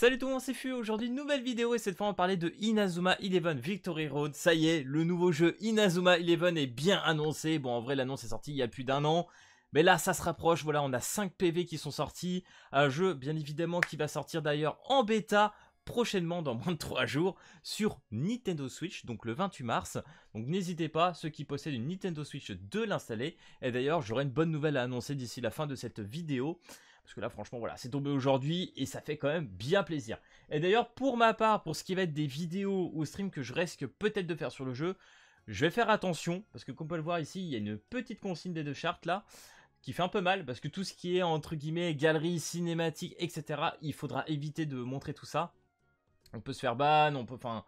Salut tout le monde, c'est Fu, aujourd'hui nouvelle vidéo et cette fois on va parler de Inazuma Eleven Victory Road. Ça y est, le nouveau jeu Inazuma Eleven est bien annoncé. Bon, en vrai, l'annonce est sortie il y a plus d'un an. Mais là, ça se rapproche, voilà, on a 5 PV qui sont sortis. Un jeu, bien évidemment, qui va sortir d'ailleurs en bêta prochainement dans moins de 3 jours sur Nintendo Switch, donc le 28 mars. Donc n'hésitez pas, ceux qui possèdent une Nintendo Switch, de l'installer. Et d'ailleurs, j'aurai une bonne nouvelle à annoncer d'ici la fin de cette vidéo. Parce que là, franchement, voilà, c'est tombé aujourd'hui et ça fait quand même bien plaisir. Et d'ailleurs, pour ma part, pour ce qui va être des vidéos ou streams que je risque peut-être de faire sur le jeu, je vais faire attention, parce que comme on peut le voir ici, il y a une petite consigne des deux chartes là, qui fait un peu mal, parce que tout ce qui est entre guillemets galerie, cinématique, etc., il faudra éviter de montrer tout ça. On peut se faire ban, on peut... Enfin,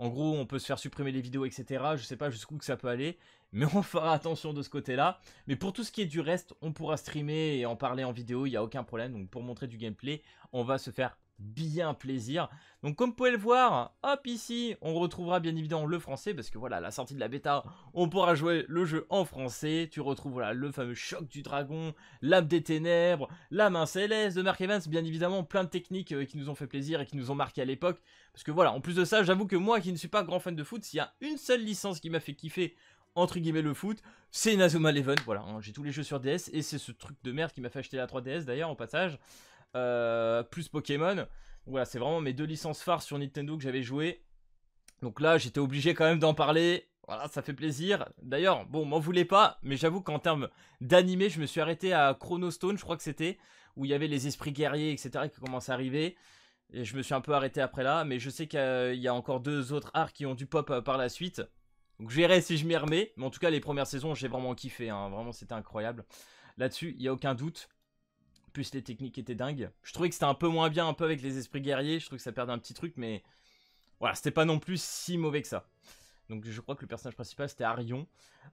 en gros, on peut se faire supprimer les vidéos, etc. Je ne sais pas jusqu'où que ça peut aller, mais on fera attention de ce côté-là. Mais pour tout ce qui est du reste, on pourra streamer et en parler en vidéo, il n'y a aucun problème. Donc pour montrer du gameplay, on va se faire bien plaisir. Donc comme vous pouvez le voir, hop ici, on retrouvera bien évidemment le français, parce que voilà, la sortie de la bêta, on pourra jouer le jeu en français. Tu retrouves voilà, le fameux choc du dragon, l'âme des ténèbres, la main céleste de Mark Evans, bien évidemment plein de techniques euh, qui nous ont fait plaisir et qui nous ont marqué à l'époque. Parce que voilà, en plus de ça, j'avoue que moi qui ne suis pas grand fan de foot, s'il y a une seule licence qui m'a fait kiffer entre guillemets le foot, c'est Nazuma Eleven, voilà, hein, j'ai tous les jeux sur DS et c'est ce truc de merde qui m'a fait acheter la 3DS d'ailleurs au passage. Euh, plus Pokémon. Voilà, c'est vraiment mes deux licences phares sur Nintendo que j'avais joué. Donc là, j'étais obligé quand même d'en parler. Voilà, ça fait plaisir. D'ailleurs, bon, m'en voulez pas, mais j'avoue qu'en termes d'animé, je me suis arrêté à Chronostone, je crois que c'était, où il y avait les esprits guerriers, etc., qui commencent à arriver. Et je me suis un peu arrêté après là, mais je sais qu'il y a encore deux autres arts qui ont du pop euh, par la suite. Donc je verrai si je m'y remets, mais en tout cas, les premières saisons, j'ai vraiment kiffé, hein. vraiment, c'était incroyable. Là-dessus, il n'y a aucun doute. Plus les techniques étaient dingues. Je trouvais que c'était un peu moins bien, un peu avec les esprits guerriers. Je trouvais que ça perdait un petit truc, mais voilà, c'était pas non plus si mauvais que ça. Donc je crois que le personnage principal c'était Arion.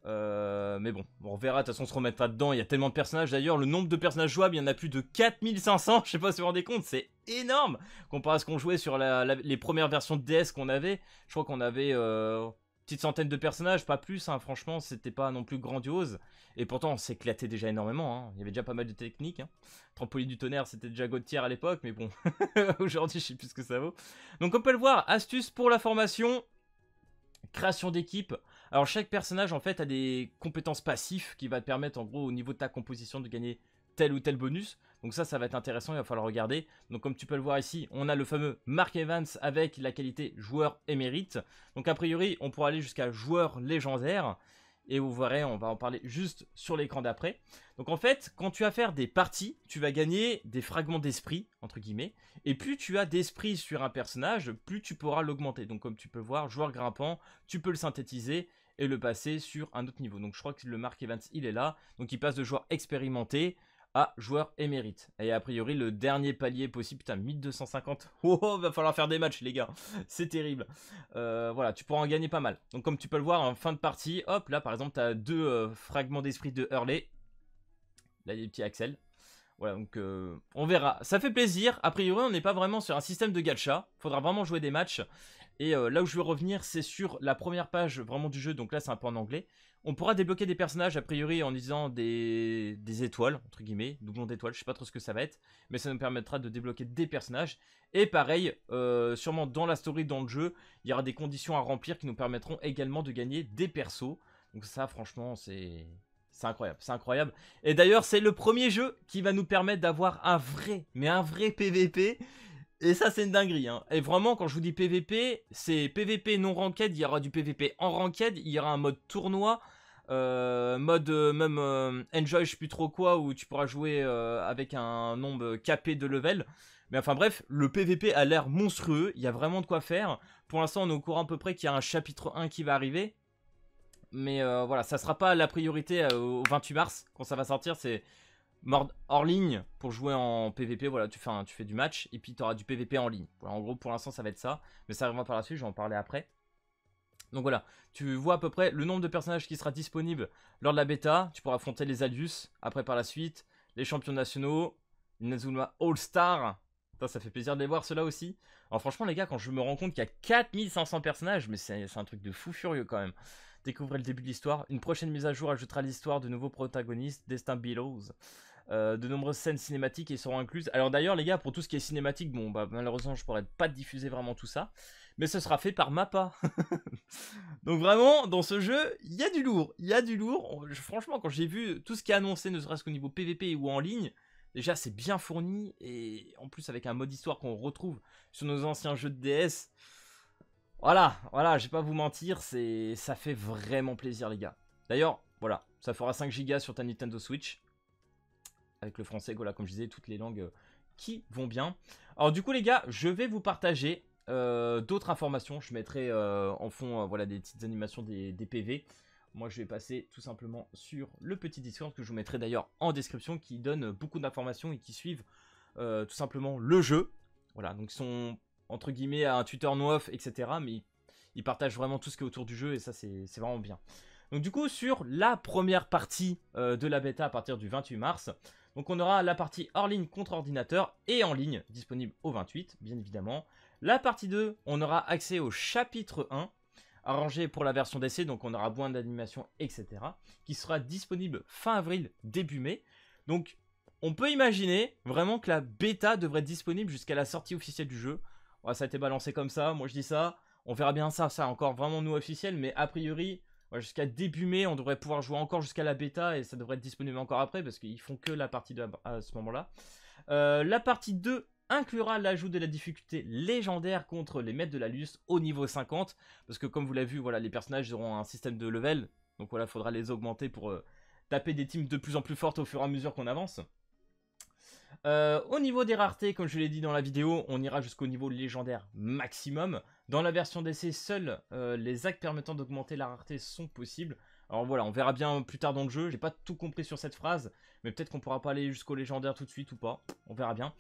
Euh, mais bon, on verra, de toute façon on se remettra dedans. Il y a tellement de personnages d'ailleurs, le nombre de personnages jouables, il y en a plus de 4500. Je sais pas si vous vous rendez compte, c'est énorme comparé à ce qu'on jouait sur les premières versions de DS qu'on avait. Je crois qu'on avait. Euh, petite centaine de personnages, pas plus, hein. franchement, c'était pas non plus grandiose. Et pourtant, on s'éclatait déjà énormément, hein. il y avait déjà pas mal de techniques. Hein. Trampoline du tonnerre, c'était déjà Gauthier à l'époque, mais bon, aujourd'hui, je sais plus ce que ça vaut. Donc, on peut le voir, astuce pour la formation, création d'équipe. Alors, chaque personnage, en fait, a des compétences passives qui va te permettre, en gros, au niveau de ta composition, de gagner tel ou tel bonus. Donc ça, ça va être intéressant, il va falloir regarder. Donc comme tu peux le voir ici, on a le fameux Mark Evans avec la qualité joueur émérite. Donc a priori, on pourra aller jusqu'à joueur légendaire. Et vous verrez, on va en parler juste sur l'écran d'après. Donc en fait, quand tu vas faire des parties, tu vas gagner des fragments d'esprit, entre guillemets. Et plus tu as d'esprit sur un personnage, plus tu pourras l'augmenter. Donc comme tu peux le voir, joueur grimpant, tu peux le synthétiser et le passer sur un autre niveau. Donc je crois que le Mark Evans, il est là. Donc il passe de joueur expérimenté à joueur émérite. Et a priori, le dernier palier possible, putain, 1250. Oh, va falloir faire des matchs, les gars. C'est terrible. Euh, voilà, tu pourras en gagner pas mal. Donc, comme tu peux le voir, en fin de partie, hop, là, par exemple, tu as deux euh, fragments d'esprit de Hurley. Là, il y a des petits Axel. Voilà, donc euh, on verra. Ça fait plaisir. A priori, on n'est pas vraiment sur un système de gacha. Faudra vraiment jouer des matchs. Et euh, là où je veux revenir, c'est sur la première page vraiment du jeu. Donc là, c'est un peu en anglais. On pourra débloquer des personnages, a priori, en disant des, des étoiles, entre guillemets, doublons d'étoiles, je sais pas trop ce que ça va être, mais ça nous permettra de débloquer des personnages. Et pareil, euh, sûrement dans la story, dans le jeu, il y aura des conditions à remplir qui nous permettront également de gagner des persos. Donc ça, franchement, c'est c'est incroyable, c'est incroyable. Et d'ailleurs, c'est le premier jeu qui va nous permettre d'avoir un vrai, mais un vrai PVP. Et ça, c'est une dinguerie. Hein. Et vraiment, quand je vous dis PVP, c'est PVP non ranked. Il y aura du PVP en ranked. Il y aura un mode tournoi. Euh, mode euh, même euh, enjoy je sais plus trop quoi où tu pourras jouer avec un nombre capé de level mais enfin bref le PVP a l'air monstrueux il y a vraiment de quoi faire pour l'instant on est au courant à peu près qu'il y a un chapitre 1 qui va arriver mais euh, voilà, ça sera pas la priorité euh, au 28 mars quand ça va sortir. C'est hors ligne pour jouer en PVP. Voilà, tu fais, tu fais du match et puis tu auras du PVP en ligne. Voilà, en gros, pour l'instant, ça va être ça. Mais ça arrivera par la suite, en parler après. Donc voilà, tu vois à peu près le nombre de personnages qui sera disponible lors de la bêta. Tu pourras affronter les Alius après par la suite, les champions nationaux, Nazuma All-Star, ça fait plaisir de les voir ceux-là aussi. Alors franchement les gars, quand je me rends compte qu'il y a 4500 personnages, mais c'est un truc de fou furieux quand même. Découvrez le début de l'histoire. Une prochaine mise à jour ajoutera l'histoire de nouveaux protagonistes, Destin Billows. Euh, de nombreuses scènes cinématiques y seront incluses. Alors d'ailleurs les gars, pour tout ce qui est cinématique, bon bah malheureusement je pourrais pas diffuser vraiment tout ça, mais ce sera fait par Mappa. Donc vraiment, dans ce jeu, il y a du lourd, il y a du lourd. Franchement, quand j'ai vu tout ce qui est annoncé, ne serait-ce qu'au niveau PVP ou en ligne, Déjà, c'est bien fourni et en plus avec un mode histoire qu'on retrouve sur nos anciens jeux de DS. Voilà, voilà, je vais pas vous mentir, c'est ça fait vraiment plaisir les gars. D'ailleurs, voilà, ça fera 5 Go sur ta Nintendo Switch avec le français, voilà, comme je disais, toutes les langues euh, qui vont bien. Alors du coup les gars, je vais vous partager euh, d'autres informations. Je mettrai euh, en fond voilà, des petites animations des, des PV. Moi, je vais passer tout simplement sur le petit Discord que je vous mettrai d'ailleurs en description qui donne beaucoup d'informations et qui suivent euh, tout simplement le jeu. Voilà, donc ils sont entre guillemets à un Twitter no-off, etc. Mais ils, partagent vraiment tout ce qui est autour du jeu et ça, c'est vraiment bien. Donc du coup, sur la première partie euh, de la bêta à partir du 28 mars, donc on aura la partie hors ligne contre ordinateur et en ligne, disponible au 28, bien évidemment. La partie 2, on aura accès au chapitre 1, arrangé pour la version d'essai, donc on aura moins d'animation, etc. Qui sera disponible fin avril, début mai. Donc on peut imaginer vraiment que la bêta devrait être disponible jusqu'à la sortie officielle du jeu. ça a été balancé comme ça, moi je dis ça. On verra bien ça, ça encore vraiment nous officiel, mais a priori, jusqu'à début mai, on devrait pouvoir jouer encore jusqu'à la bêta et ça devrait être disponible encore après parce qu'ils font que la partie 2 à, ce moment-là. Euh, la partie 2 inclura l'ajout de la difficulté légendaire contre les maîtres de la luce au niveau 50, parce que comme vous l'avez vu, voilà, les personnages auront un système de level, donc voilà, faudra les augmenter pour euh, taper des teams de plus en plus fortes au fur et à mesure qu'on avance. Euh, au niveau des raretés, comme je l'ai dit dans la vidéo, on ira jusqu'au niveau légendaire maximum. Dans la version d'essai, seuls euh, les actes permettant d'augmenter la rareté sont possibles. Alors voilà, on verra bien plus tard dans le jeu, j'ai pas tout compris sur cette phrase, mais peut-être qu'on pourra pas aller jusqu'au légendaire tout de suite ou pas, on verra bien.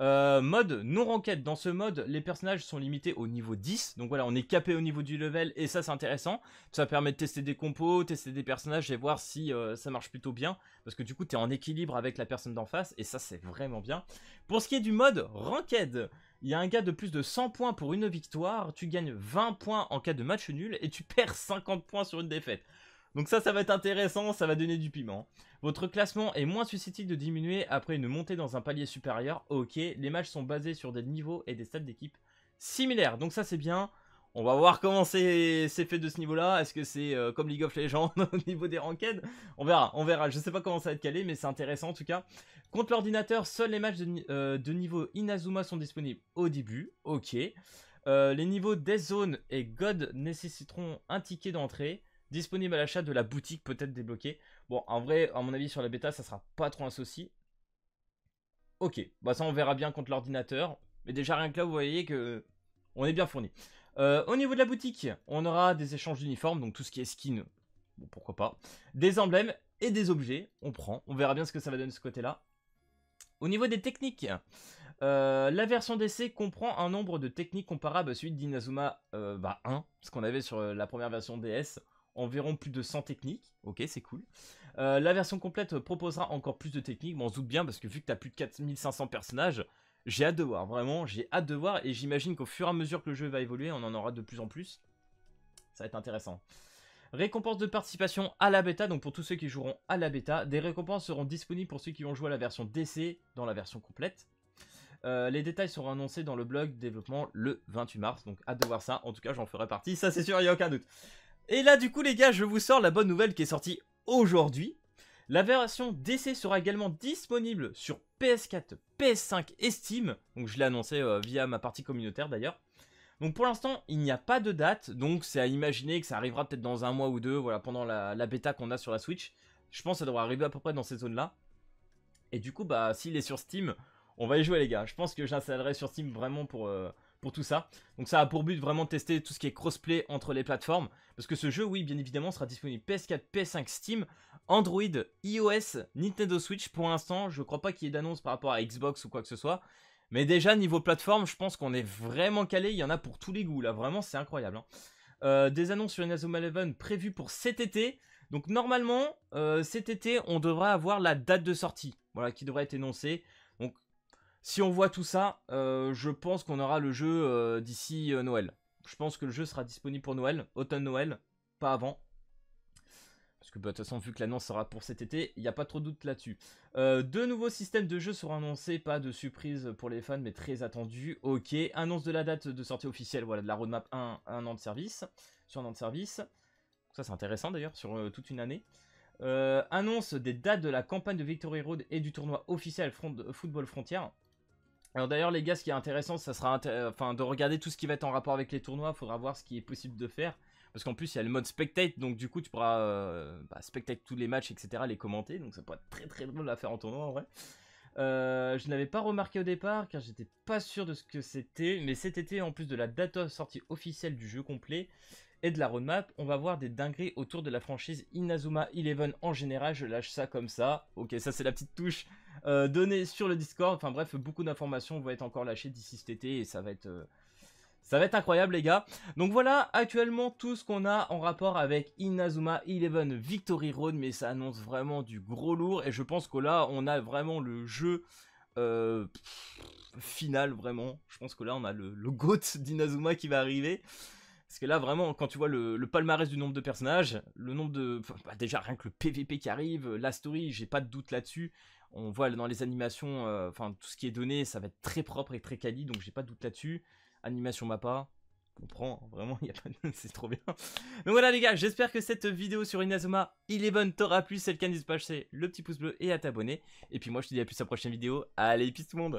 Euh, mode non ranked. Dans ce mode, les personnages sont limités au niveau 10. Donc voilà, on est capé au niveau du level et ça c'est intéressant. Ça permet de tester des compos, tester des personnages et voir si euh, ça marche plutôt bien. Parce que du coup, tu es en équilibre avec la personne d'en face et ça c'est vraiment bien. Pour ce qui est du mode ranked, il y a un gars de plus de 100 points pour une victoire, tu gagnes 20 points en cas de match nul et tu perds 50 points sur une défaite. Donc ça, ça va être intéressant, ça va donner du piment. Votre classement est moins susceptible de diminuer après une montée dans un palier supérieur. Ok, les matchs sont basés sur des niveaux et des stades d'équipe similaires. Donc ça, c'est bien. On va voir comment c'est fait de ce niveau-là. Est-ce que c'est euh, comme League of Legends au niveau des ranked On verra, on verra. Je sais pas comment ça va être calé, mais c'est intéressant en tout cas. Contre l'ordinateur, seuls les matchs de, euh, niveau Inazuma sont disponibles au début. Ok. Euh, les niveaux Death Zone et God nécessiteront un ticket d'entrée. Disponible à l'achat de la boutique, peut-être débloqué. Bon, en vrai, à mon avis, sur la bêta, ça sera pas trop un souci. Ok, bah ça on verra bien contre l'ordinateur. Mais déjà rien que là, vous voyez que on est bien fourni. Euh, au niveau de la boutique, on aura des échanges d'uniformes, donc tout ce qui est skin, bon, pourquoi pas. Des emblèmes et des objets, on prend. On verra bien ce que ça va donner de ce côté-là. Au niveau des techniques, euh, la version d'essai comprend un nombre de techniques comparables à celui d'Inazuma 1, euh, bah, ce qu'on avait sur la première version DS environ plus de 100 techniques. Ok, c'est cool. Euh, la version complète proposera encore plus de techniques, se doute bien, parce que vu que t'as plus de 4500 personnages, j'ai hâte de voir, vraiment, j'ai hâte de voir, et j'imagine qu'au fur et à mesure que le jeu va évoluer, on en aura de plus en plus. Ça va être intéressant. Récompenses de participation à la bêta, donc pour tous ceux qui joueront à la bêta, des récompenses seront disponibles pour ceux qui vont jouer à la version DC dans la version complète. Euh, les détails seront annoncés dans le blog développement le 28 mars, donc hâte de voir ça. En tout cas, j'en ferai partie, ça c'est sûr, il n'y a aucun doute. Et là du coup les gars, je vous sors la bonne nouvelle qui est sortie aujourd'hui. La version DC sera également disponible sur PS4, PS5 et Steam. Donc je l'ai annoncé euh, via ma partie communautaire d'ailleurs. Donc pour l'instant, il n'y a pas de date, donc c'est à imaginer que ça arrivera peut-être dans un mois ou deux, voilà, pendant la, bêta qu'on a sur la Switch. Je pense que ça devrait arriver à peu près dans ces zones-là. Et du coup, bah, s'il est sur Steam, on va y jouer les gars. Je pense que j'installerai sur Steam vraiment pour, euh, tout ça. Donc ça a pour but de vraiment tester tout ce qui est crossplay entre les plateformes. Parce que ce jeu, oui, bien évidemment, sera disponible PS4, PS5, Steam, Android, iOS, Nintendo Switch. Pour l'instant, je crois pas qu'il y ait d'annonce par rapport à Xbox ou quoi que ce soit. Mais déjà, niveau plateforme, je pense qu'on est vraiment calé. Il y en a pour tous les goûts, là. Vraiment, c'est incroyable. Hein. Euh, des annonces sur Inazuma 11 prévues pour cet été. Donc normalement, euh, cet été, on devrait avoir la date de sortie. Voilà, qui devrait être énoncée si on voit tout ça, euh, je pense qu'on aura le jeu euh, d'ici euh, Noël. Je pense que le jeu sera disponible pour Noël, automne-Noël, pas avant. Parce que bah, de toute façon, vu que l'annonce sera pour cet été, il n'y a pas trop de doute là-dessus. deux nouveaux systèmes de jeu seront annoncés, pas de surprise pour les fans, mais très attendu. Ok, annonce de la date de sortie officielle, voilà, de la roadmap 1, un an de service, sur un an de service. Ça c'est intéressant d'ailleurs, sur toute une année. annonce des dates de la campagne de Victory Road et du tournoi officiel Football Frontières. Alors d'ailleurs les gars, ce qui est intéressant, ça sera euh, enfin de regarder tout ce qui va être en rapport avec les tournois. Il faudra voir ce qui est possible de faire. Parce qu'en plus, il y a le mode spectate, donc du coup, tu pourras euh, bah, spectate tous les matchs, etc., les commenter. Donc ça pourrait être très très drôle à faire en tournoi en vrai. Euh, je n'avais pas remarqué au départ car j'étais pas sûr de ce que c'était, mais cet été, en plus de la date de sortie officielle du jeu complet, et de la roadmap, on va voir des dingueries autour de la franchise Inazuma Eleven en général, je lâche ça comme ça. Ok, ça c'est la petite touche euh, donnée sur le Discord. Enfin bref, beaucoup d'informations vont être encore lâchées d'ici cet été et ça va être... Euh, ça va être incroyable les gars. Donc voilà actuellement tout ce qu'on a en rapport avec Inazuma Eleven Victory Road. Mais ça annonce vraiment du gros lourd. Et je pense que là on a vraiment le jeu euh, final vraiment. Je pense que là on a le, le GOAT d'Inazuma qui va arriver. Parce que là, vraiment, quand tu vois le, palmarès du nombre de personnages, le nombre de. Bah, déjà, rien que le PVP qui arrive, euh, la story, j'ai pas de doute là-dessus. On voit dans les animations, euh, enfin, tout ce qui est donné, ça va être très propre et très quali, donc j'ai pas de doute là-dessus. Animation mappa, on prend, hein, vraiment, il a pas de... c'est trop bien. Donc voilà les gars, j'espère que cette vidéo sur Inazuma bonne t'aura plu, c'est le cas, n'hésite pas c'est le petit pouce bleu et à t'abonner. Et puis moi je te dis à plus à la prochaine vidéo, allez, peace tout le monde